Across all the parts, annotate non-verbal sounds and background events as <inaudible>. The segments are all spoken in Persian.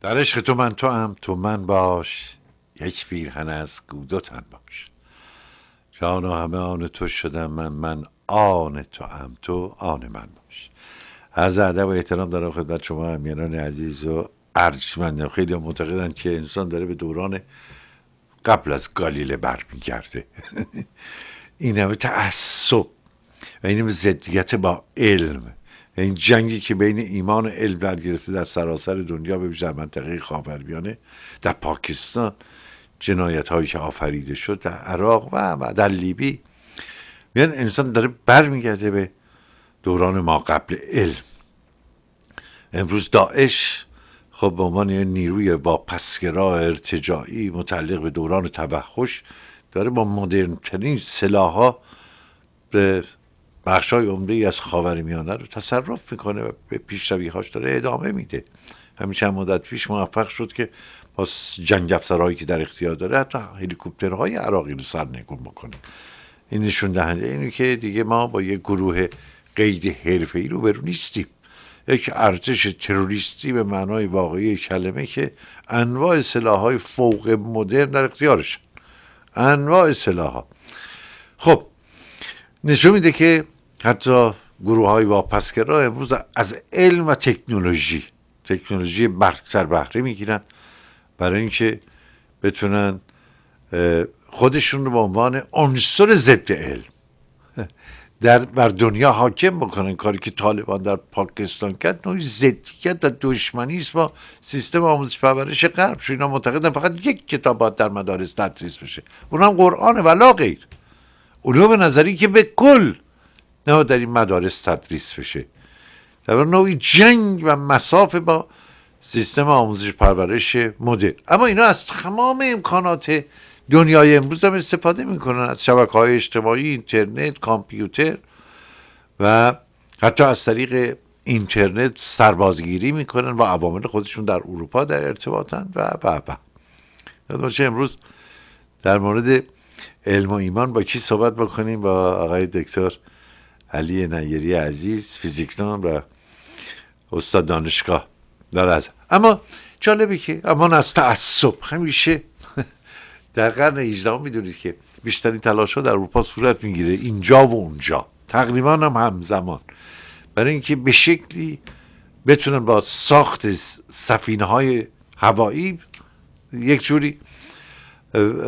در عشق تو من تو هم تو من باش یک پیرهن از گودو تن باش جان همه آن تو شدم من من آن تو هم تو آن من باش عرض ادب و احترام دارم خدمت شما همینان عزیز و ارجمندم خیلی معتقدن که انسان داره به دوران قبل از گالیله برمیگرده <laughs> این همه تعصب و این همه ضدیت با علم این یعنی جنگی که بین ایمان و علم در در سراسر دنیا به در منطقه خاورمیانه در پاکستان جنایت هایی که آفریده شد در عراق و در لیبی میان انسان داره برمیگرده به دوران ما قبل علم امروز داعش خب به عنوان یه نیروی واپسگرا ارتجاعی متعلق به دوران توحش داره با مدرنترین سلاح به های عمده ای از میانه رو تصرف میکنه و به هاش داره ادامه میده همین چند مدت پیش موفق شد که با جنگ افسرهایی که در اختیار داره حتی هلیکوپترهای عراقی رو سرنگون بکنه این نشون دهنده اینه که دیگه ما با یک گروه قید حرفه‌ای روبرو نیستیم یک ارتش تروریستی به معنای واقعی کلمه که انواع های فوق مدرن در اختیارش انواع ها خب نشون میده که حتی گروه های واپسگرا امروز از علم و تکنولوژی تکنولوژی برتر بهره میگیرن برای اینکه بتونن خودشون رو به عنوان عنصر ضد علم <laughs> در بر دنیا حاکم بکنن کاری که طالبان در پاکستان کرد نوعی ضدیت و دشمنی است با سیستم آموزش پرورش غرب شو اینا معتقدن فقط یک کتاب باید در مدارس تدریس بشه اونم قرآن و غیر علوم نظری که به کل نه در این مدارس تدریس بشه در نوعی جنگ و مسافه با سیستم آموزش پرورش مدل اما اینا از تمام امکانات دنیای امروز هم استفاده میکنن از شبکه های اجتماعی اینترنت کامپیوتر و حتی از طریق اینترنت سربازگیری میکنن با عوامل خودشون در اروپا در ارتباطن و و و باشه امروز در مورد علم و ایمان با کی صحبت بکنیم با آقای دکتر علی نیری عزیز فیزیکدان و استاد دانشگاه داره اما جالبه که اما از تعصب همیشه <laughs> در قرن 18 میدونید که بیشترین تلاش ها در اروپا صورت میگیره اینجا و اونجا تقریبا هم همزمان برای اینکه به شکلی بتونن با ساخت سفینه های هوایی یک جوری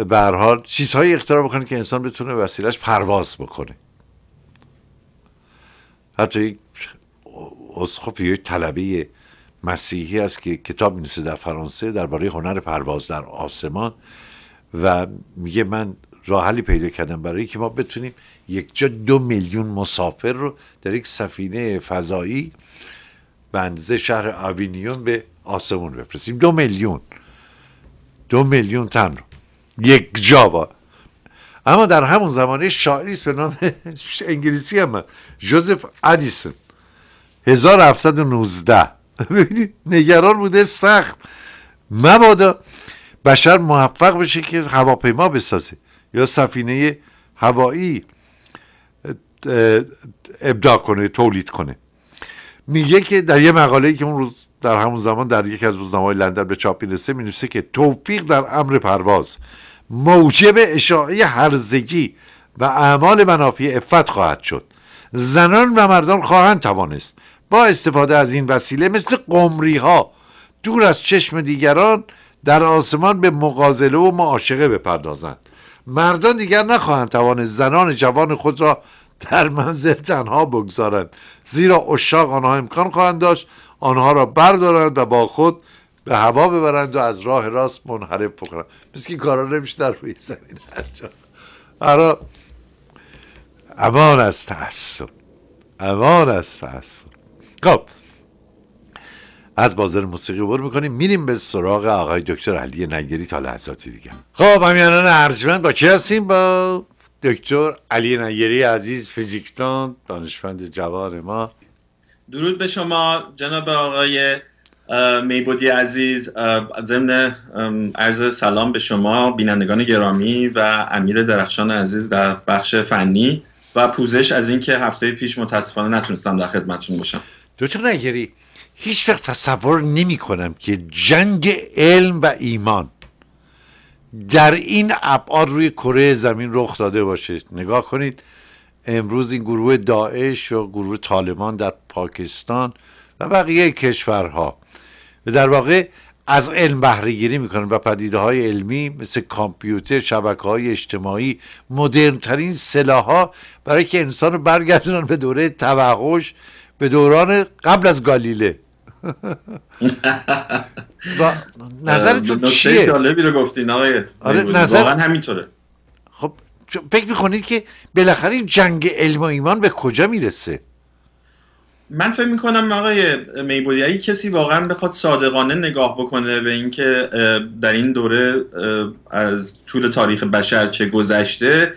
به هر حال چیزهایی اختراع بکنه که انسان بتونه وسیلهش پرواز بکنه حتی یک اسخف یک طلبه مسیحی است که کتاب نیسته در فرانسه درباره هنر پرواز در آسمان و میگه من راحلی پیدا کردم برای که ما بتونیم یک جا دو میلیون مسافر رو در یک سفینه فضایی به اندازه شهر آوینیون به آسمون بفرستیم دو میلیون دو میلیون تن رو یک جا اما در همون زمانه شاعری به نام <laughs> انگلیسی هم جوزف ادیسون 1719 ببینید نگران بوده سخت مبادا بشر موفق بشه که هواپیما بسازه یا سفینه هوایی ابداع کنه تولید کنه میگه که در یه مقاله که اون روز در همون زمان در یکی از های لندن به چاپ میرسه مینویسه که توفیق در امر پرواز موجب اشاعه هرزگی و اعمال منافی افت خواهد شد زنان و مردان خواهند توانست با استفاده از این وسیله مثل قمری ها دور از چشم دیگران در آسمان به مقازله و معاشقه بپردازند مردان دیگر نخواهند توانست زنان جوان خود را در منزل تنها بگذارند زیرا اشاق آنها امکان خواهند داشت آنها را بردارند و با خود به هوا ببرند و از راه راست منحرف بکنند مثل که کارا نمیشه در روی زمین انجام امان آره. از تحصیل امان از تحصیل خب از بازار موسیقی عبور میکنیم میریم به سراغ آقای دکتر علی نگری تا لحظاتی دیگه خب همینان ارجمند با کی هستیم با دکتر علی نگری عزیز فیزیکتان دانشمند جوان ما درود به شما جناب آقای میبودی عزیز ضمن عرض سلام به شما بینندگان گرامی و امیر درخشان عزیز در بخش فنی و پوزش از اینکه هفته پیش متاسفانه نتونستم در خدمتتون باشم دوچار نگری هیچ وقت تصور نمی کنم که جنگ علم و ایمان در این ابعاد روی کره زمین رخ داده باشه نگاه کنید امروز این گروه داعش و گروه طالبان در پاکستان و بقیه کشورها و در واقع از علم بهره گیری میکنن و پدیده های علمی مثل کامپیوتر شبکه های اجتماعی مدرن ترین سلاح ها برای که انسان رو برگردونن به دوره توحش به دوران قبل از گالیله با <laughs> تو چیه؟ رو گفتین آقای آره، نظر... همینطوره خب فکر میکنید که بالاخره جنگ علم و ایمان به کجا میرسه من فکر میکنم آقای میبودی اگه کسی واقعا بخواد صادقانه نگاه بکنه به اینکه در این دوره از طول تاریخ بشر چه گذشته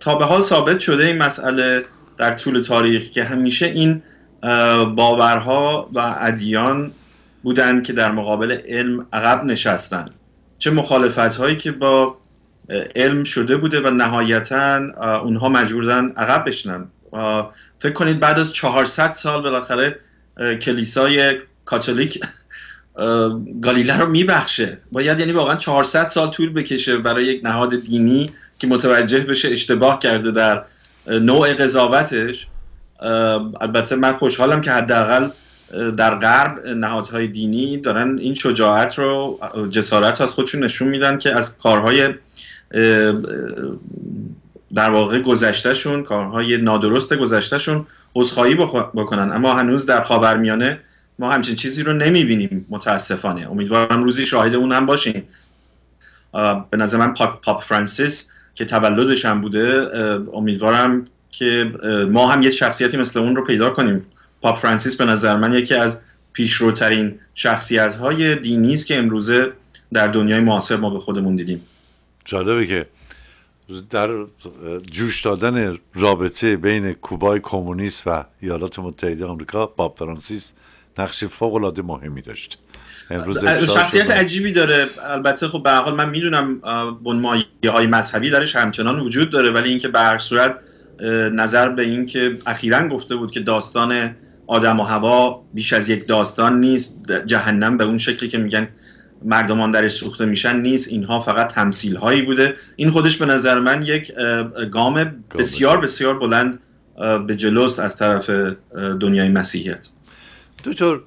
تا به حال ثابت شده این مسئله در طول تاریخ که همیشه این باورها و ادیان بودند که در مقابل علم عقب نشستند چه مخالفت هایی که با علم شده بوده و نهایتا اونها مجبور عقب بشنن فکر کنید بعد از 400 سال بالاخره کلیسای کاتولیک گالیله رو میبخشه باید یعنی واقعا 400 سال طول بکشه برای یک نهاد دینی که متوجه بشه اشتباه کرده در نوع قضاوتش البته من خوشحالم که حداقل در غرب نهادهای دینی دارن این شجاعت رو جسارت رو از خودشون نشون میدن که از کارهای در واقع گذشتهشون کارهای نادرست گذشتهشون عذرخواهی بکنن اما هنوز در خاورمیانه ما همچین چیزی رو نمیبینیم متاسفانه امیدوارم روزی شاهد اون هم باشیم به نظر من پاپ, پاپ فرانسیس که تولدش هم بوده امیدوارم که ما هم یه شخصیتی مثل اون رو پیدا کنیم پاپ فرانسیس به نظر من یکی از پیشروترین شخصیت های دینی است که امروزه در دنیای معاصر ما به خودمون دیدیم جالبه که در جوش دادن رابطه بین کوبای کمونیست و ایالات متحده آمریکا باب فرانسیس نقش فوق العاده مهمی داشت امروز شخصیت عجیبی داره البته خب به من میدونم بنمایه های مذهبی درش همچنان وجود داره ولی اینکه به هر صورت نظر به اینکه اخیرا گفته بود که داستان آدم و هوا بیش از یک داستان نیست جهنم به اون شکلی که میگن مردمان درش سوخته میشن نیست اینها فقط تمثیل هایی بوده این خودش به نظر من یک گام بسیار بسیار بلند به جلوس از طرف دنیای مسیحیت دکتر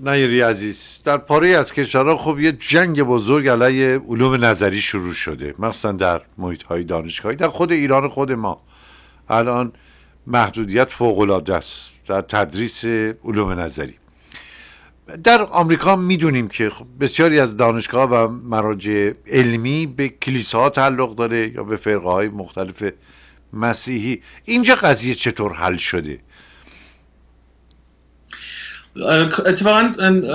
نایری عزیز در پاره از کشورها خب یه جنگ بزرگ علیه علوم نظری شروع شده مخصوصا در محیط های دانشگاهی در خود ایران خود ما الان محدودیت فوق العاده است در تدریس علوم نظری در آمریکا میدونیم که خب بسیاری از دانشگاه و مراجع علمی به کلیساها تعلق داره یا به فرقه های مختلف مسیحی اینجا قضیه چطور حل شده اتفاقا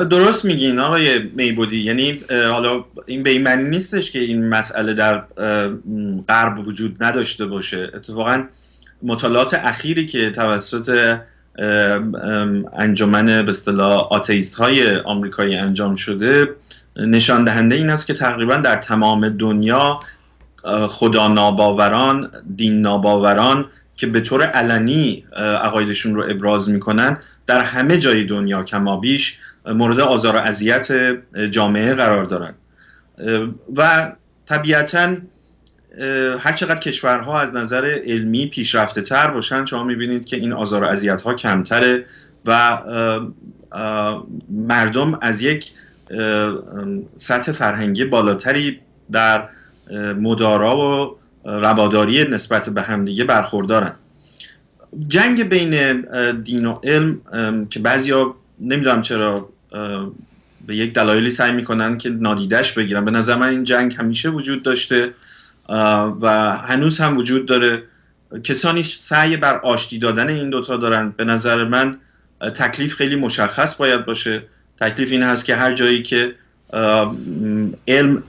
درست میگین آقای میبودی یعنی حالا این به این معنی نیستش که این مسئله در غرب وجود نداشته باشه اتفاقا مطالعات اخیری که توسط انجمن به اصطلاح آتئیست های آمریکایی انجام شده نشان دهنده این است که تقریبا در تمام دنیا خدا ناباوران دین ناباوران که به طور علنی عقایدشون رو ابراز میکنن در همه جای دنیا کمابیش مورد آزار و اذیت جامعه قرار دارن و طبیعتاً هر چقدر کشورها از نظر علمی پیشرفته تر باشن شما میبینید که این آزار و اذیت ها کمتره و مردم از یک سطح فرهنگی بالاتری در مدارا و رواداری نسبت به همدیگه برخوردارن جنگ بین دین و علم که بعضیا نمیدونم چرا به یک دلایلی سعی میکنن که نادیدش بگیرن به نظر من این جنگ همیشه وجود داشته و هنوز هم وجود داره کسانی سعی بر آشتی دادن این دوتا دارن به نظر من تکلیف خیلی مشخص باید باشه تکلیف این هست که هر جایی که علم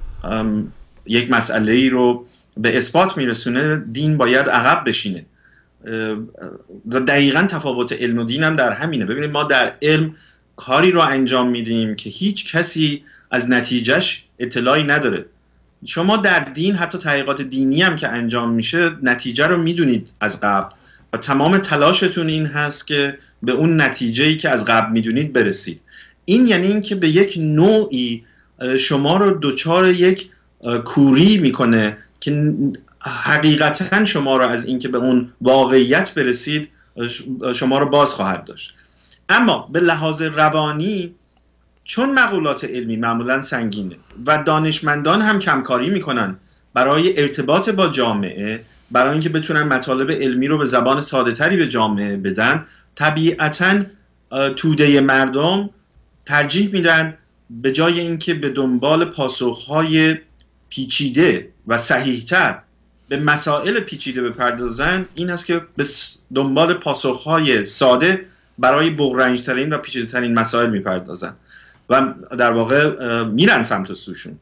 یک مسئله ای رو به اثبات میرسونه دین باید عقب بشینه دقیقا تفاوت علم و دین هم در همینه ببینید ما در علم کاری رو انجام میدیم که هیچ کسی از نتیجهش اطلاعی نداره شما در دین حتی تحقیقات دینی هم که انجام میشه نتیجه رو میدونید از قبل و تمام تلاشتون این هست که به اون نتیجه ای که از قبل میدونید برسید این یعنی اینکه به یک نوعی شما رو دچار یک کوری میکنه که حقیقتا شما رو از اینکه به اون واقعیت برسید شما رو باز خواهد داشت اما به لحاظ روانی چون مقولات علمی معمولا سنگینه و دانشمندان هم کمکاری میکنن برای ارتباط با جامعه برای اینکه بتونن مطالب علمی رو به زبان ساده تری به جامعه بدن طبیعتا توده مردم ترجیح میدن به جای اینکه به دنبال پاسخهای پیچیده و صحیحتر به مسائل پیچیده بپردازن این است که به دنبال پاسخهای ساده برای بغرنجترین و ترین مسائل میپردازن و در واقع میرن سمت سوشون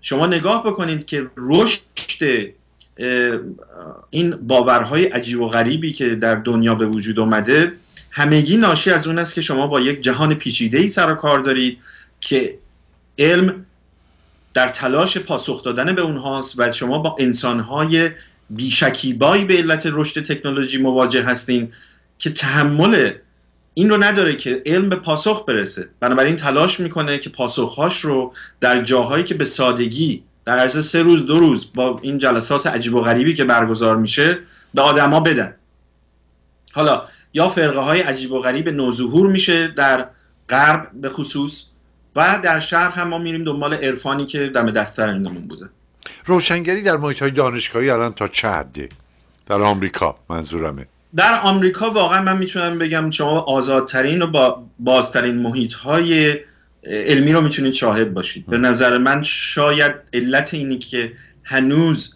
شما نگاه بکنید که رشد این باورهای عجیب و غریبی که در دنیا به وجود آمده همگی ناشی از اون است که شما با یک جهان پیچیده ای سر کار دارید که علم در تلاش پاسخ دادن به اونهاست و شما با انسانهای بیشکیبایی به علت رشد تکنولوژی مواجه هستین که تحمل این رو نداره که علم به پاسخ برسه بنابراین تلاش میکنه که پاسخهاش رو در جاهایی که به سادگی در عرض سه روز دو روز با این جلسات عجیب و غریبی که برگزار میشه به آدما بدن حالا یا فرقه های عجیب و غریب نوظهور میشه در غرب به خصوص و در شرق هم ما میریم دنبال عرفانی که دم دستر اینمون بوده روشنگری در محیط های دانشگاهی الان تا چه حده در آمریکا منظورمه در آمریکا واقعا من میتونم بگم شما آزادترین و با بازترین محیط های علمی رو میتونید شاهد باشید به نظر من شاید علت اینی که هنوز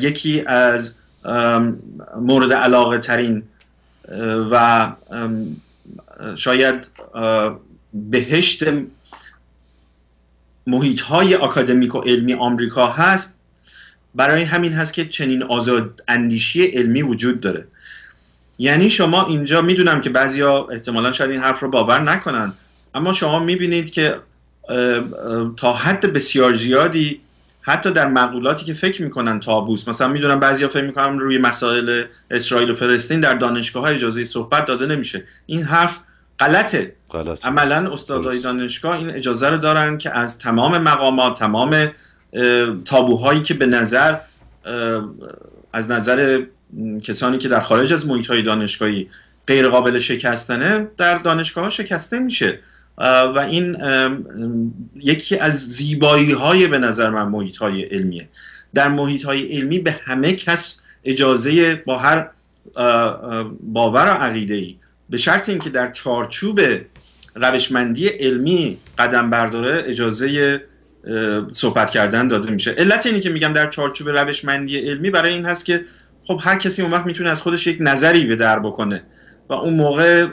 یکی از مورد علاقه ترین و شاید بهشت محیط های اکادمیک و علمی آمریکا هست برای همین هست که چنین آزاد اندیشی علمی وجود داره یعنی شما اینجا میدونم که بعضیا احتمالا شاید این حرف رو باور نکنن اما شما میبینید که تا حد بسیار زیادی حتی در مقولاتی که فکر میکنن تابوس مثلا میدونم بعضیا فکر میکنن روی مسائل اسرائیل و فلسطین در دانشگاه های اجازه صحبت داده نمیشه این حرف غلطه غلط. عملا استادای دانشگاه این اجازه رو دارن که از تمام مقامات تمام تابوهایی که به نظر از نظر کسانی که در خارج از محیط های دانشگاهی غیر قابل شکستنه در دانشگاه ها شکسته میشه و این یکی از زیبایی های به نظر من محیط های علمیه در محیط های علمی به همه کس اجازه با هر باور و عقیده ای به شرط اینکه در چارچوب روشمندی علمی قدم برداره اجازه صحبت کردن داده میشه علت اینی که میگم در چارچوب روشمندی علمی برای این هست که خب هر کسی اون وقت میتونه از خودش یک نظری به در بکنه و اون موقع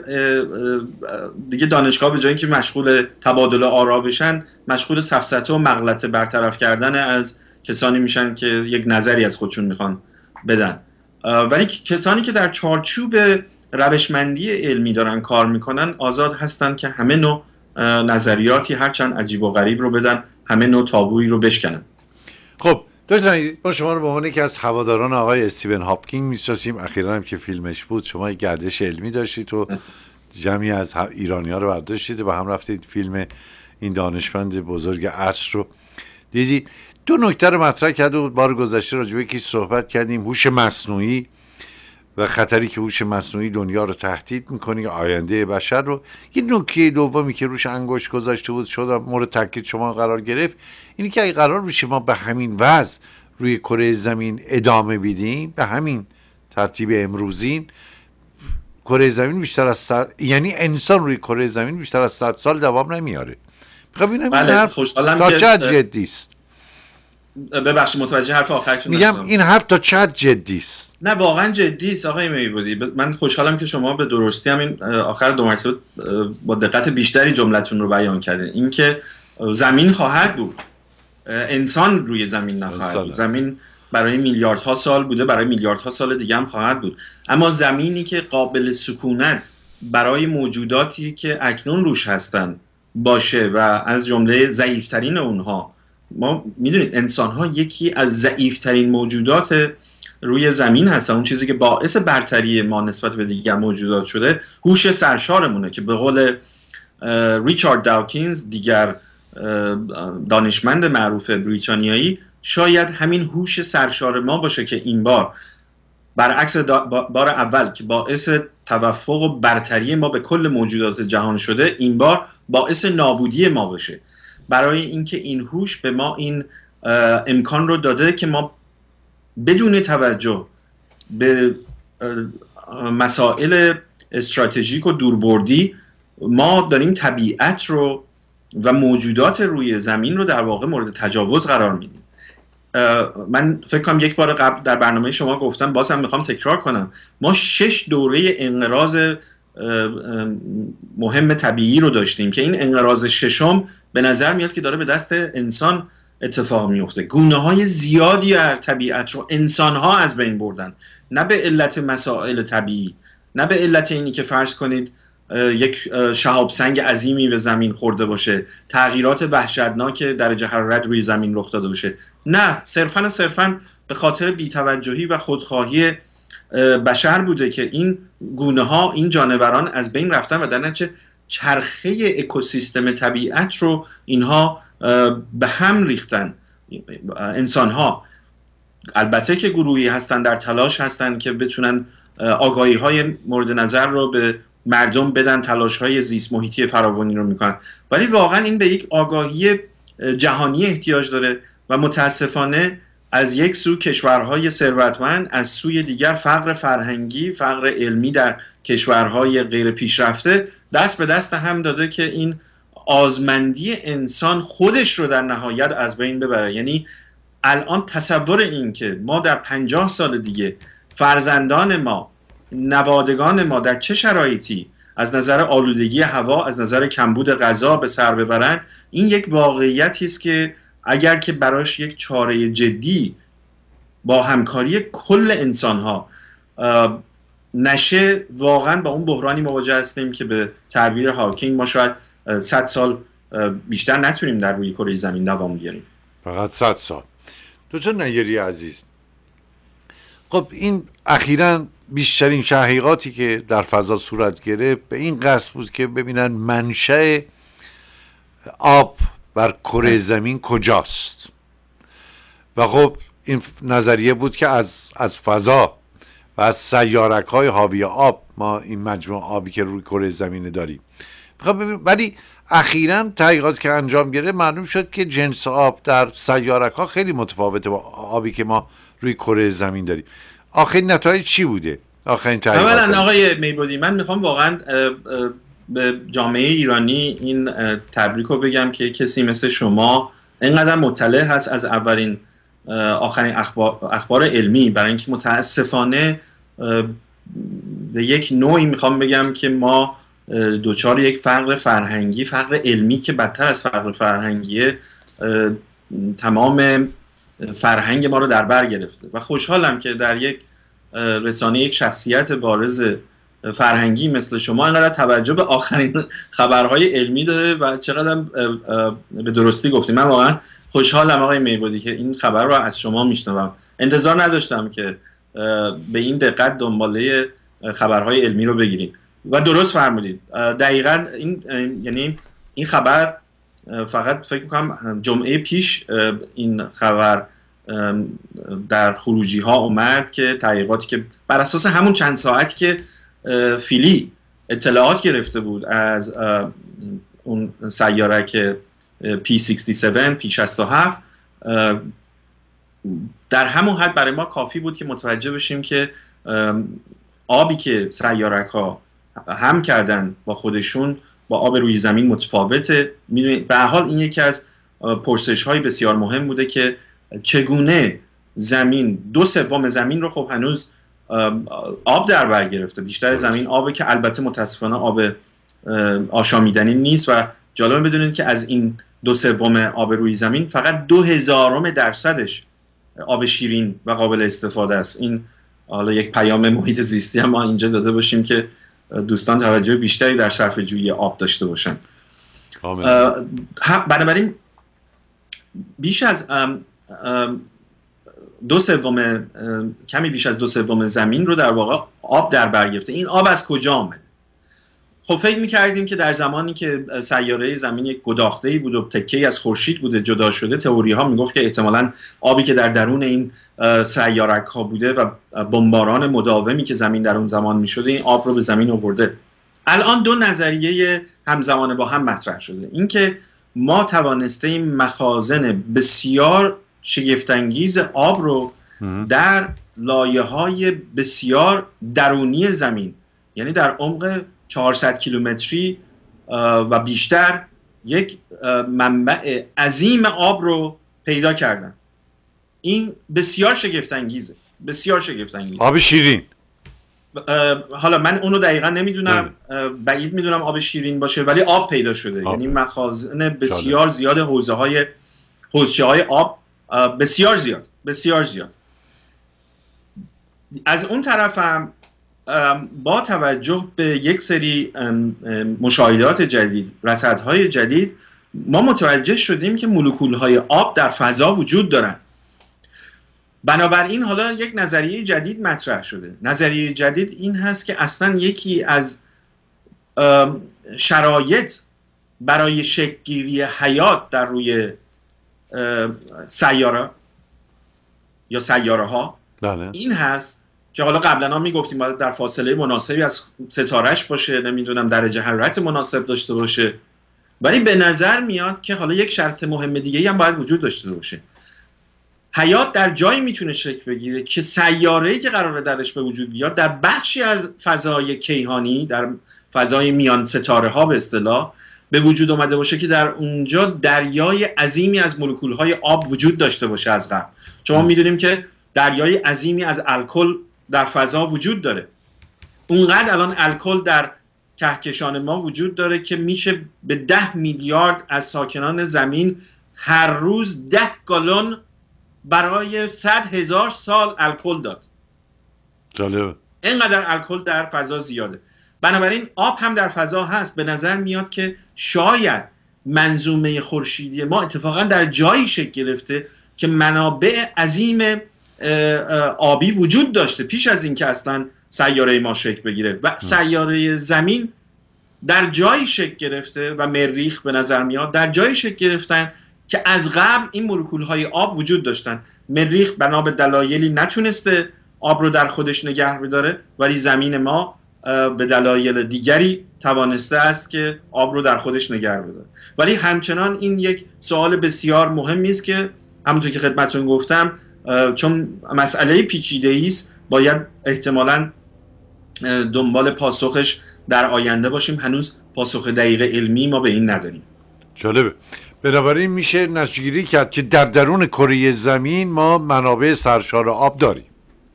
دیگه دانشگاه به جایی که مشغول تبادل آرا بشن مشغول سفسته و مغلطه برطرف کردن از کسانی میشن که یک نظری از خودشون میخوان بدن ولی کسانی که در چارچوب روشمندی علمی دارن کار میکنن آزاد هستن که همه نوع نظریاتی هرچند عجیب و غریب رو بدن همه نوع تابویی رو بشکنن خب با ما شما رو به عنوان یکی از هواداران آقای استیون هاپکینگ میشناسیم اخیرا هم که فیلمش بود شما یک گردش علمی داشتید و جمعی از ایرانی ها رو برداشتید و هم رفتید فیلم این دانشمند بزرگ عصر رو دیدید دو نکته رو مطرح کرد بود بار گذشته راجبه که صحبت کردیم هوش مصنوعی و خطری که هوش مصنوعی دنیا رو تهدید میکنه آینده بشر رو یه نکته دومی که روش انگوش گذاشته بود شد مورد تاکید شما قرار گرفت اینی که اگه قرار بشه ما به همین وضع روی کره زمین ادامه بدیم به همین ترتیب امروزین کره زمین بیشتر از یعنی انسان روی کره زمین بیشتر از 100 سال دوام نمیاره میخوام بله، خوشحالم تا چه جدی است ببخشید متوجه حرف آخرتون میگم این حرف تا چقدر جدی است نه واقعا جدی است آقای میبودی من خوشحالم که شما به درستی هم این آخر دو مرتبه با دقت بیشتری جملتون رو بیان کردین اینکه زمین خواهد بود انسان روی زمین نخواهد بود زمین برای میلیاردها سال بوده برای میلیاردها سال دیگه هم خواهد بود اما زمینی که قابل سکونت برای موجوداتی که اکنون روش هستند باشه و از جمله ضعیفترین اونها ما میدونید انسان ها یکی از ضعیفترین موجودات روی زمین هستن اون چیزی که باعث برتری ما نسبت به دیگر موجودات شده هوش سرشارمونه که به قول ریچارد داوکینز دیگر دانشمند معروف بریتانیایی شاید همین هوش سرشار ما باشه که این بار برعکس بار اول که باعث توفق و برتری ما به کل موجودات جهان شده این بار باعث نابودی ما باشه برای اینکه این هوش به ما این امکان رو داده که ما بدون توجه به مسائل استراتژیک و دوربردی ما داریم طبیعت رو و موجودات روی زمین رو در واقع مورد تجاوز قرار میدیم من فکر کنم یک بار قبل در برنامه شما گفتم بازم میخوام تکرار کنم ما شش دوره انقراض مهم طبیعی رو داشتیم که این انقراض ششم به نظر میاد که داره به دست انسان اتفاق میفته گونه های زیادی از طبیعت رو انسان ها از بین بردن نه به علت مسائل طبیعی نه به علت اینی که فرض کنید یک شهاب سنگ عظیمی به زمین خورده باشه تغییرات وحشتناک درجه حرارت روی زمین رخ داده باشه نه صرفا صرفا به خاطر بیتوجهی و خودخواهی بشر بوده که این گونه ها این جانوران از بین رفتن و در نتیجه چرخه اکوسیستم طبیعت رو اینها به هم ریختن انسان ها البته که گروهی هستن در تلاش هستن که بتونن آگاهی های مورد نظر رو به مردم بدن تلاش های زیست محیطی فراوانی رو میکنن ولی واقعا این به یک آگاهی جهانی احتیاج داره و متاسفانه از یک سو کشورهای ثروتمند از سوی دیگر فقر فرهنگی فقر علمی در کشورهای غیر پیشرفته دست به دست هم داده که این آزمندی انسان خودش رو در نهایت از بین ببره یعنی الان تصور این که ما در پنجاه سال دیگه فرزندان ما نوادگان ما در چه شرایطی از نظر آلودگی هوا از نظر کمبود غذا به سر ببرن این یک واقعیتی است که اگر که براش یک چاره جدی با همکاری کل ها نشه واقعا با اون بحرانی مواجه هستیم که به تعبیر هاکینگ ما شاید 100 سال بیشتر نتونیم در روی کره زمین دوام بیاریم فقط 100 سال دکتر نیری عزیز خب این اخیرا بیشترین شهیقاتی که در فضا صورت گرفت به این قصد بود که ببینن منشه آب بر کره زمین کجاست و خب این نظریه بود که از, از فضا و از سیارک های حاوی آب ما این مجموع آبی که روی کره زمین داریم میخوام ولی اخیرا تحقیقات که انجام گرفت معلوم شد که جنس آب در سیارک ها خیلی متفاوته با آبی که ما روی کره زمین داریم آخرین نتایج چی بوده آخرین تحقیقات اولا آقای میبودی من میخوام واقعا به جامعه ایرانی این تبریک رو بگم که کسی مثل شما اینقدر مطلع هست از اولین آخرین اخبار, اخبار علمی برای اینکه متاسفانه به یک نوعی میخوام بگم که ما دوچار یک فقر فرهنگی فقر علمی که بدتر از فقر فرهنگیه تمام فرهنگ ما رو در بر گرفته و خوشحالم که در یک رسانه یک شخصیت بارز فرهنگی مثل شما انقدر توجه به آخرین خبرهای علمی داره و چقدر به درستی گفتیم من واقعا خوشحالم آقای میبودی که این خبر رو از شما میشنوم انتظار نداشتم که به این دقت دنباله خبرهای علمی رو بگیریم و درست فرمودید دقیقا این یعنی این خبر فقط فکر میکنم جمعه پیش این خبر در خروجی ها اومد که تحقیقاتی که بر اساس همون چند ساعتی که فیلی اطلاعات گرفته بود از اون سیارک P67 P67 در همون حد برای ما کافی بود که متوجه بشیم که آبی که سیارک ها هم کردن با خودشون با آب روی زمین متفاوته به حال این یکی از پرسش های بسیار مهم بوده که چگونه زمین دو سوم زمین رو خب هنوز آب در بر گرفته بیشتر زمین آبه که البته متاسفانه آب آشامیدنی نیست و جالبه بدونید که از این دو سوم آب روی زمین فقط دو هزارم درصدش آب شیرین و قابل استفاده است این حالا یک پیام محیط زیستی هم ما اینجا داده باشیم که دوستان توجه بیشتری در صرف جویی آب داشته باشن بنابراین بیش از دو سوم کمی بیش از دو سوم زمین رو در واقع آب در بر گرفته این آب از کجا آمده خب فکر میکردیم که در زمانی که سیاره زمین یک گداخته بود و تکه از خورشید بوده جدا شده تئوری ها میگفت که احتمالا آبی که در درون این سیارک ها بوده و بمباران مداومی که زمین در اون زمان میشده این آب رو به زمین آورده الان دو نظریه همزمان با هم مطرح شده اینکه ما توانسته مخازن بسیار شگفتانگیز آب رو در لایه های بسیار درونی زمین یعنی در عمق 400 کیلومتری و بیشتر یک منبع عظیم آب رو پیدا کردن این بسیار شگفتانگیزه بسیار شگفتانگیز آب شیرین حالا من اونو دقیقا نمیدونم بله. بعید میدونم آب شیرین باشه ولی آب پیدا شده یعنی مخازن بسیار زیاد حوزه های های آب بسیار زیاد بسیار زیاد از اون طرف هم با توجه به یک سری مشاهدات جدید رصدهای جدید ما متوجه شدیم که مولکول های آب در فضا وجود دارن بنابراین حالا یک نظریه جدید مطرح شده نظریه جدید این هست که اصلا یکی از شرایط برای گیری حیات در روی سیاره یا سیاره ها بله. این هست که حالا قبلا هم میگفتیم باید در فاصله مناسبی از ستارش باشه نمیدونم درجه حرارت مناسب داشته باشه ولی به نظر میاد که حالا یک شرط مهم دیگه هم باید وجود داشته باشه حیات در جایی میتونه شکل بگیره که سیاره‌ای که قراره درش به وجود بیاد در بخشی از فضای کیهانی در فضای میان ستاره ها به اصطلاح به وجود اومده باشه که در اونجا دریای عظیمی از مولکول های آب وجود داشته باشه از قبل شما میدونیم که دریای عظیمی از الکل در فضا وجود داره اونقدر الان الکل در کهکشان ما وجود داره که میشه به ده میلیارد از ساکنان زمین هر روز ده گالون برای صد هزار سال الکل داد جالبه اینقدر الکل در فضا زیاده بنابراین آب هم در فضا هست به نظر میاد که شاید منظومه خورشیدی ما اتفاقا در جایی شکل گرفته که منابع عظیم آبی وجود داشته پیش از اینکه اصلا سیاره ما شکل بگیره و سیاره زمین در جایی شکل گرفته و مریخ به نظر میاد در جایی شکل گرفتن که از قبل این مولکول های آب وجود داشتن مریخ بنا به دلایلی نتونسته آب رو در خودش نگه بداره ولی زمین ما به دلایل دیگری توانسته است که آب رو در خودش نگر ولی همچنان این یک سوال بسیار مهمی است که همونطور که خدمتتون گفتم چون مسئله پیچیده است باید احتمالا دنبال پاسخش در آینده باشیم هنوز پاسخ دقیق علمی ما به این نداریم جالبه بنابراین میشه نشگیری کرد که در درون کره زمین ما منابع سرشار آب داریم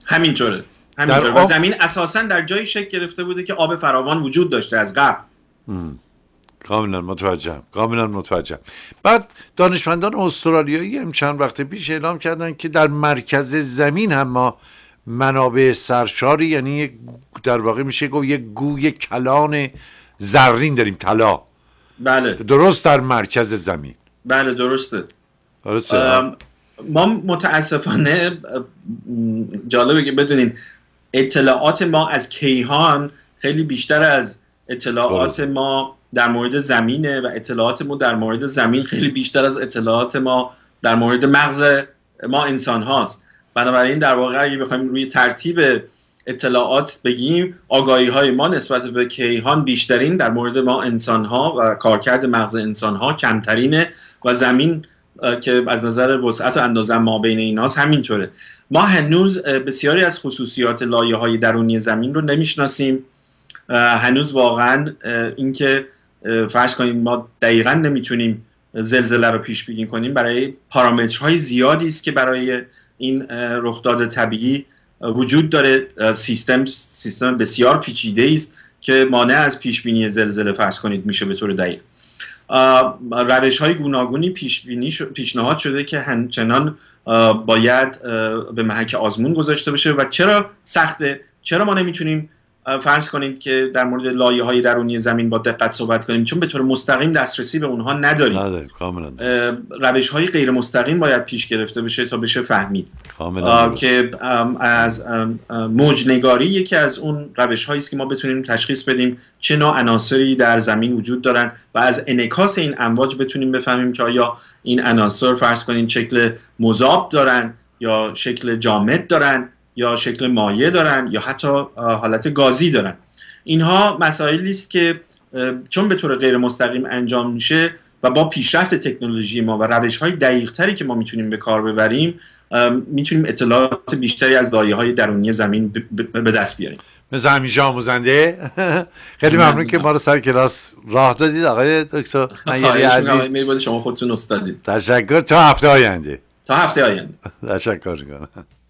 همینطوره همینطور زمین اساسا در جایی شکل گرفته بوده که آب فراوان وجود داشته از قبل کاملا متوجهم کاملا متوجهم بعد دانشمندان استرالیایی هم چند وقت پیش اعلام کردن که در مرکز زمین هم ما منابع سرشاری یعنی در واقع میشه گفت یک گوی کلان زرین داریم طلا بله درست در مرکز زمین بله درسته درسته ما متاسفانه جالبه که بدونین اطلاعات ما از کیهان خیلی بیشتر از اطلاعات ما در مورد زمینه و اطلاعات ما در مورد زمین خیلی بیشتر از اطلاعات ما در مورد مغز ما انسان هاست بنابراین در واقع اگه بخوایم روی ترتیب اطلاعات بگیم آگاهی های ما نسبت به کیهان بیشترین در مورد ما انسان ها و کارکرد مغز انسان ها کمترینه و زمین که از نظر وسعت و اندازه ما بین ایناست همینطوره ما هنوز بسیاری از خصوصیات لایه های درونی زمین رو نمیشناسیم هنوز واقعا اینکه فرض کنیم ما دقیقا نمیتونیم زلزله رو پیش بینی کنیم برای پارامترهای زیادی است که برای این رخداد طبیعی وجود داره سیستم سیستم بسیار پیچیده است که مانع از پیش بینی زلزله فرض کنید میشه به طور دقیق روش های گوناگونی پیش پیشنهاد شده که همچنان باید به محک آزمون گذاشته بشه و چرا سخته چرا ما نمیتونیم فرض کنید که در مورد لایه های درونی زمین با دقت صحبت کنیم چون به طور مستقیم دسترسی به اونها نداریم کاملا روش های غیر مستقیم باید پیش گرفته بشه تا بشه فهمید که از موج نگاری یکی از اون روش هایی است که ما بتونیم تشخیص بدیم چه نوع عناصری در زمین وجود دارن و از انکاس این امواج بتونیم بفهمیم که آیا این عناصر فرض کنید شکل مذاب دارن یا شکل جامد دارن یا شکل مایع دارن یا حتی حالت گازی دارن اینها مسائلی است که چون به طور غیر مستقیم انجام میشه و با پیشرفت تکنولوژی ما و روش های دقیق تری که ما میتونیم به کار ببریم میتونیم اطلاعات بیشتری از دایه های درونی زمین به دست بیاریم مثل همیشه آموزنده <laughs> خیلی ممنون که ما رو سر کلاس راه دادید آقای دکتر نیری عزیز شما خودتون استادید تشکر تا هفته آینده تا هفته آینده <laughs> تشکر کنم